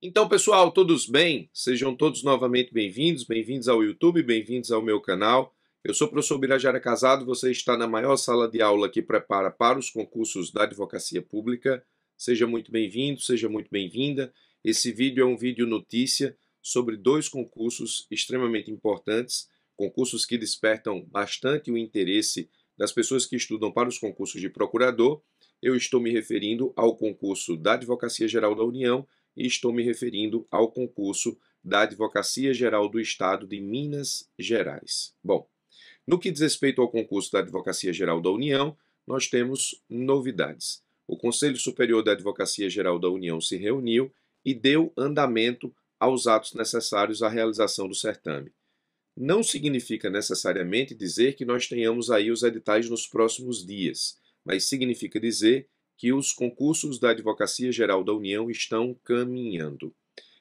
Então, pessoal, todos bem? Sejam todos novamente bem-vindos, bem-vindos ao YouTube, bem-vindos ao meu canal. Eu sou o professor Birajara Casado, você está na maior sala de aula que prepara para os concursos da advocacia pública. Seja muito bem-vindo, seja muito bem-vinda. Esse vídeo é um vídeo notícia sobre dois concursos extremamente importantes, concursos que despertam bastante o interesse das pessoas que estudam para os concursos de procurador. Eu estou me referindo ao concurso da Advocacia Geral da União e estou me referindo ao concurso da Advocacia Geral do Estado de Minas Gerais. Bom, no que diz respeito ao concurso da Advocacia Geral da União, nós temos novidades. O Conselho Superior da Advocacia Geral da União se reuniu e deu andamento aos atos necessários à realização do certame. Não significa necessariamente dizer que nós tenhamos aí os editais nos próximos dias, mas significa dizer que os concursos da Advocacia Geral da União estão caminhando.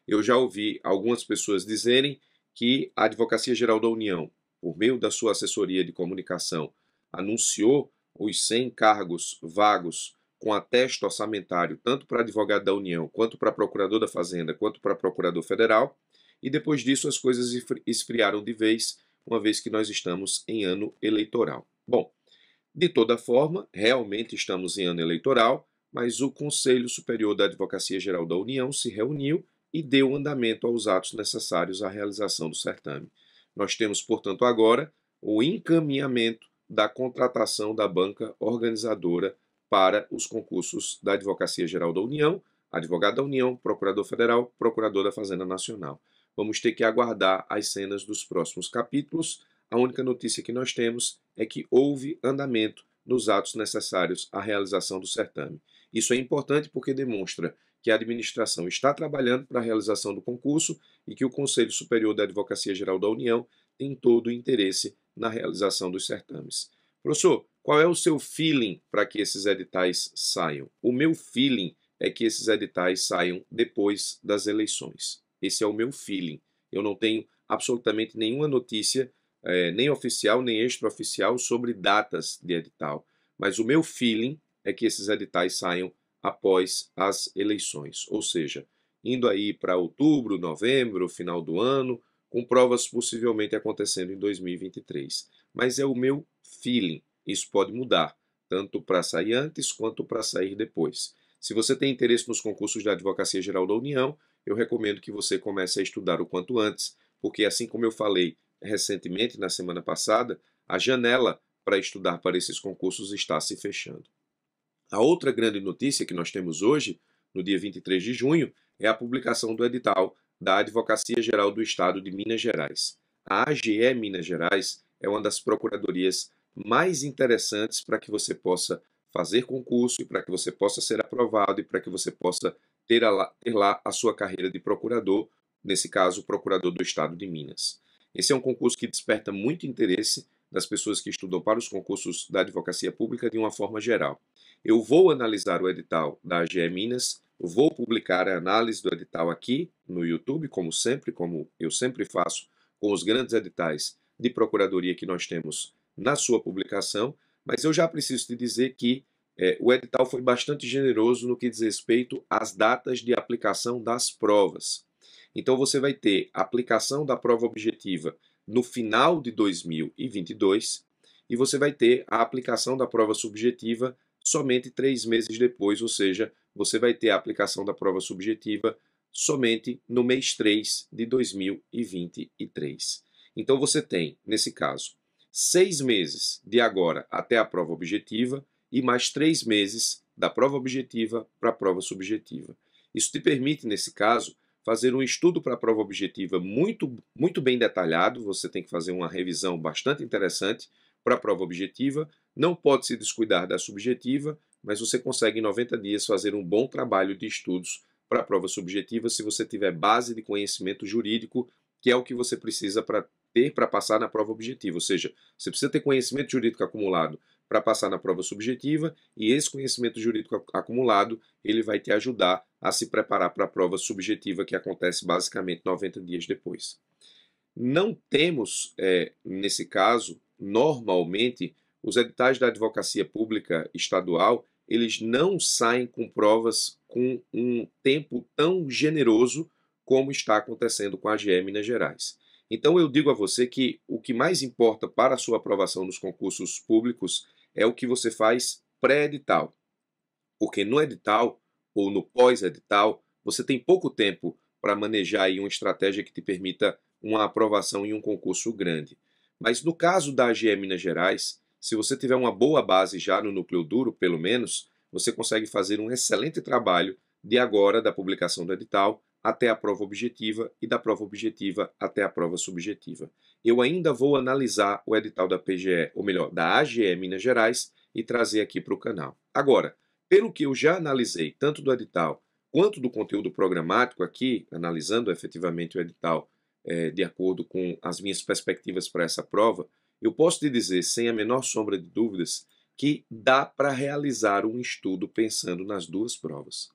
Eu já ouvi algumas pessoas dizerem que a Advocacia Geral da União, por meio da sua assessoria de comunicação, anunciou os 100 cargos vagos com atesto orçamentário, tanto para advogado da União, quanto para procurador da Fazenda, quanto para procurador federal, e depois disso as coisas esfriaram de vez, uma vez que nós estamos em ano eleitoral. Bom, de toda forma, realmente estamos em ano eleitoral, mas o Conselho Superior da Advocacia Geral da União se reuniu e deu andamento aos atos necessários à realização do certame. Nós temos, portanto, agora o encaminhamento da contratação da banca organizadora para os concursos da Advocacia Geral da União, advogado da União, procurador federal, procurador da Fazenda Nacional. Vamos ter que aguardar as cenas dos próximos capítulos. A única notícia que nós temos é que houve andamento nos atos necessários à realização do certame. Isso é importante porque demonstra que a administração está trabalhando para a realização do concurso e que o Conselho Superior da Advocacia Geral da União tem todo o interesse na realização dos certames. Professor, qual é o seu feeling para que esses editais saiam? O meu feeling é que esses editais saiam depois das eleições. Esse é o meu feeling. Eu não tenho absolutamente nenhuma notícia é, nem oficial nem extraoficial sobre datas de edital. Mas o meu feeling é que esses editais saiam após as eleições, ou seja, indo aí para outubro, novembro, final do ano, com provas possivelmente acontecendo em 2023. Mas é o meu feeling, isso pode mudar, tanto para sair antes quanto para sair depois. Se você tem interesse nos concursos da Advocacia Geral da União, eu recomendo que você comece a estudar o quanto antes, porque assim como eu falei recentemente, na semana passada, a janela para estudar para esses concursos está se fechando. A outra grande notícia que nós temos hoje, no dia 23 de junho, é a publicação do edital da Advocacia Geral do Estado de Minas Gerais. A AGE Minas Gerais é uma das procuradorias mais interessantes para que você possa fazer concurso e para que você possa ser aprovado e para que você possa ter, lá, ter lá a sua carreira de procurador, nesse caso, procurador do Estado de Minas. Esse é um concurso que desperta muito interesse das pessoas que estudam para os concursos da advocacia pública de uma forma geral. Eu vou analisar o edital da AGE Minas, vou publicar a análise do edital aqui no YouTube, como sempre, como eu sempre faço com os grandes editais de procuradoria que nós temos na sua publicação, mas eu já preciso te dizer que eh, o edital foi bastante generoso no que diz respeito às datas de aplicação das provas. Então você vai ter a aplicação da prova objetiva no final de 2022 e você vai ter a aplicação da prova subjetiva somente três meses depois, ou seja, você vai ter a aplicação da prova subjetiva somente no mês 3 de 2023. Então você tem, nesse caso, seis meses de agora até a prova objetiva e mais três meses da prova objetiva para a prova subjetiva. Isso te permite, nesse caso, fazer um estudo para a prova objetiva muito, muito bem detalhado, você tem que fazer uma revisão bastante interessante para a prova objetiva, não pode se descuidar da subjetiva, mas você consegue em 90 dias fazer um bom trabalho de estudos para a prova subjetiva se você tiver base de conhecimento jurídico, que é o que você precisa para ter para passar na prova objetiva, ou seja, você precisa ter conhecimento jurídico acumulado, para passar na prova subjetiva e esse conhecimento jurídico acumulado ele vai te ajudar a se preparar para a prova subjetiva que acontece basicamente 90 dias depois. Não temos, é, nesse caso, normalmente, os editais da advocacia pública estadual, eles não saem com provas com um tempo tão generoso como está acontecendo com a GE Minas Gerais. Então eu digo a você que o que mais importa para a sua aprovação nos concursos públicos é o que você faz pré-edital. Porque no edital ou no pós-edital, você tem pouco tempo para manejar aí uma estratégia que te permita uma aprovação em um concurso grande. Mas no caso da AGE Minas Gerais, se você tiver uma boa base já no núcleo duro, pelo menos, você consegue fazer um excelente trabalho de agora da publicação do edital até a prova objetiva e da prova objetiva até a prova subjetiva. Eu ainda vou analisar o edital da PGE, ou melhor, da AGE Minas Gerais, e trazer aqui para o canal. Agora, pelo que eu já analisei, tanto do edital quanto do conteúdo programático aqui, analisando efetivamente o edital é, de acordo com as minhas perspectivas para essa prova, eu posso te dizer, sem a menor sombra de dúvidas, que dá para realizar um estudo pensando nas duas provas.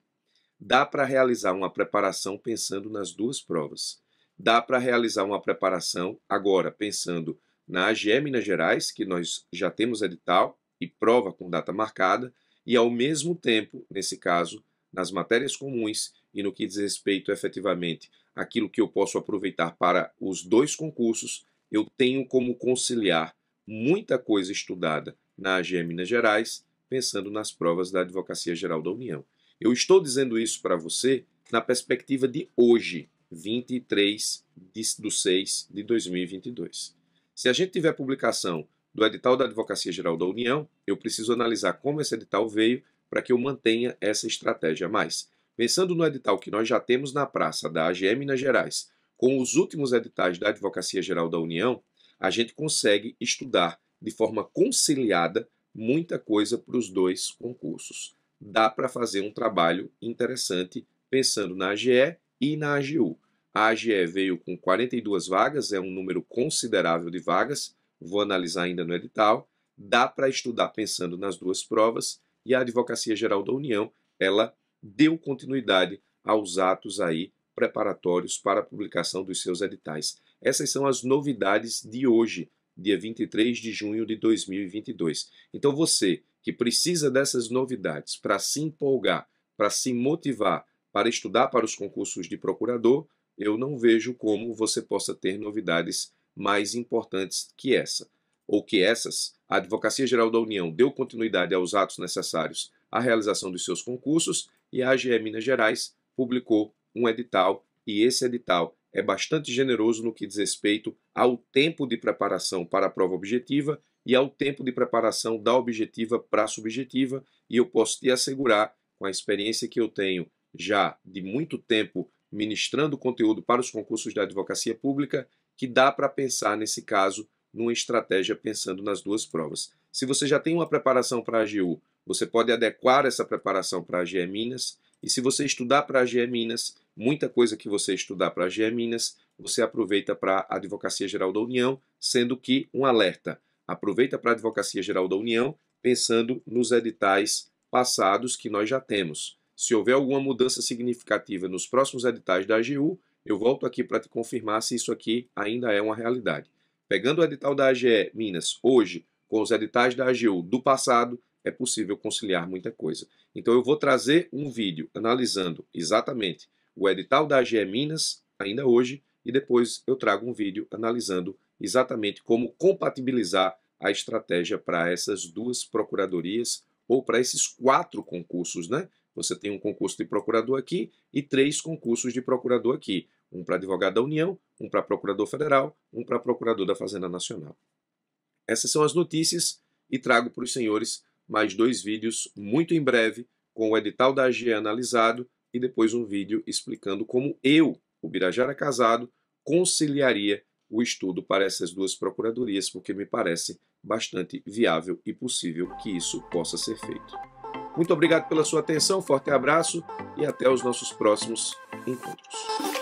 Dá para realizar uma preparação pensando nas duas provas. Dá para realizar uma preparação agora pensando na AGE Minas Gerais, que nós já temos edital e prova com data marcada, e ao mesmo tempo, nesse caso, nas matérias comuns e no que diz respeito efetivamente àquilo que eu posso aproveitar para os dois concursos, eu tenho como conciliar muita coisa estudada na AGE Minas Gerais, pensando nas provas da Advocacia Geral da União. Eu estou dizendo isso para você na perspectiva de hoje, 23 de, do 6 de 2022. Se a gente tiver publicação do edital da Advocacia Geral da União, eu preciso analisar como esse edital veio para que eu mantenha essa estratégia mais. Pensando no edital que nós já temos na praça da AGE Minas Gerais, com os últimos editais da Advocacia Geral da União, a gente consegue estudar de forma conciliada muita coisa para os dois concursos dá para fazer um trabalho interessante pensando na AGE e na AGU. A AGE veio com 42 vagas, é um número considerável de vagas, vou analisar ainda no edital. Dá para estudar pensando nas duas provas e a Advocacia Geral da União, ela deu continuidade aos atos aí preparatórios para a publicação dos seus editais. Essas são as novidades de hoje, dia 23 de junho de 2022. Então você que precisa dessas novidades para se empolgar, para se motivar, para estudar para os concursos de procurador, eu não vejo como você possa ter novidades mais importantes que essa. Ou que essas, a Advocacia Geral da União deu continuidade aos atos necessários à realização dos seus concursos e a AGE Minas Gerais publicou um edital e esse edital é bastante generoso no que diz respeito ao tempo de preparação para a prova objetiva e ao é tempo de preparação da objetiva para a subjetiva, e eu posso te assegurar, com a experiência que eu tenho já de muito tempo ministrando conteúdo para os concursos da advocacia pública, que dá para pensar nesse caso numa estratégia pensando nas duas provas. Se você já tem uma preparação para a AGU, você pode adequar essa preparação para a AGE Minas, e se você estudar para a AGE Minas, muita coisa que você estudar para a AGE Minas, você aproveita para a Advocacia Geral da União, sendo que um alerta, aproveita para a Advocacia Geral da União, pensando nos editais passados que nós já temos. Se houver alguma mudança significativa nos próximos editais da AGU, eu volto aqui para te confirmar se isso aqui ainda é uma realidade. Pegando o edital da AGE Minas hoje, com os editais da AGU do passado, é possível conciliar muita coisa. Então eu vou trazer um vídeo analisando exatamente o edital da AGE Minas ainda hoje e depois eu trago um vídeo analisando exatamente como compatibilizar a estratégia para essas duas procuradorias ou para esses quatro concursos, né? Você tem um concurso de procurador aqui e três concursos de procurador aqui: um para advogado da União, um para procurador federal, um para procurador da Fazenda Nacional. Essas são as notícias e trago para os senhores mais dois vídeos muito em breve com o edital da AGE analisado e depois um vídeo explicando como eu, o Birajara Casado, conciliaria o estudo para essas duas procuradorias, porque me parece bastante viável e possível que isso possa ser feito. Muito obrigado pela sua atenção, forte abraço e até os nossos próximos encontros.